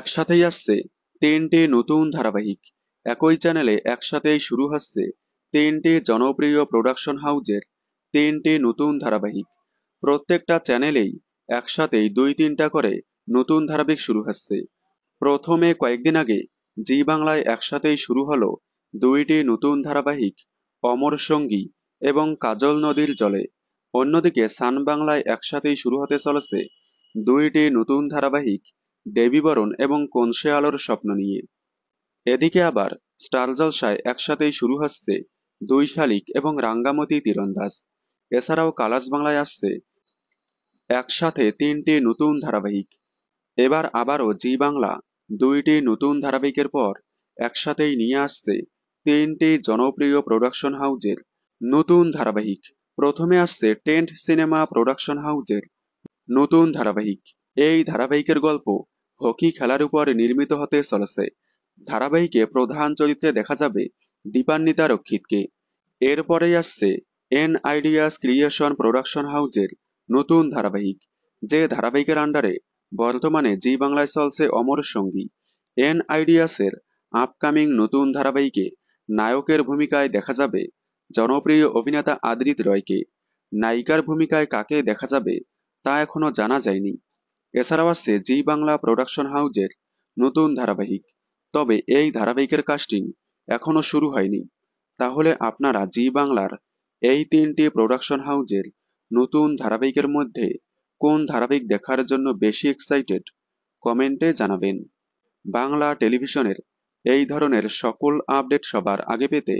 একসাথেই আসছে তিনটি নতুন ধারাবাহিক একই চ্যানেলে একসাথেই শুরু হচ্ছে তিনটি জনপ্রিয় প্রোডাকশন হাউজের তিনটি নতুন ধারাবাহিক প্রত্যেকটা চ্যানেলেই একসাথেই দুই তিনটা করে নতুন ধারাবাহিক শুরু হচ্ছে প্রথমে কয়েকদিন আগে জি বাংলায় একসাথেই শুরু হলো দুইটি নতুন ধারাবাহিক অমর সঙ্গী এবং কাজল নদীর জলে অন্যদিকে সান বাংলায় একসাথেই শুরু হতে চলেছে দুইটি নতুন ধারাবাহিক দেবীবরণ এবং কনসে আলোর স্বপ্ন নিয়ে এদিকে আবার স্টার জলসায় একসাথেই শুরু হচ্ছে দুই শালিক এবং রাঙ্গামতি তীরন্দাজ এছাড়াও কালাস বাংলায় আসছে একসাথে তিনটি নতুন ধারাবাহিক এবার আবারও জি বাংলা দুইটি নতুন ধারাবাহিকের পর একসাথেই নিয়ে আসছে তিনটি জনপ্রিয় প্রোডাকশন হাউজের নতুন ধারাবাহিক প্রথমে আসছে টেন্ট সিনেমা প্রোডাকশন হাউজের নতুন ধারাবাহিক এই ধারাবাহিকের গল্প হকি খেলার উপর নির্মিত হতে চলেছে ধারাবাহিকে প্রধান চরিত্রে দেখা যাবে দীপান্বিতা রক্ষিতকে এরপরে আসছে এন আইডিয়াস ক্রিয়েশন প্রোডাকশন হাউজের নতুন ধারাবাহিক যে ধারাবাহিকের আন্ডারে বর্তমানে জি বাংলায় চলছে অমর সঙ্গী এন আইডিয়াসের আপকামিং নতুন ধারাবাহিকে নায়কের ভূমিকায় দেখা যাবে জনপ্রিয় অভিনেতা আদৃত রয়কে নায়িকার ভূমিকায় কাকে দেখা যাবে তা এখনো জানা যায়নি এছাড়াও আছে জি বাংলা প্রোডাকশন হাউজের নতুন ধারাবাহিক তবে এই ধারাবাহিকের কাস্টিং এখনও শুরু হয়নি তাহলে আপনারা জি বাংলার এই তিনটি প্রোডাকশন হাউজের নতুন ধারাবাহিকের মধ্যে কোন ধারাবাহিক দেখার জন্য বেশি এক্সাইটেড কমেন্টে জানাবেন বাংলা টেলিভিশনের এই ধরনের সকল আপডেট সবার আগে পেতে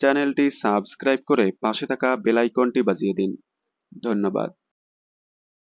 চ্যানেলটি সাবস্ক্রাইব করে পাশে থাকা বেলাইকনটি বাজিয়ে দিন ধন্যবাদ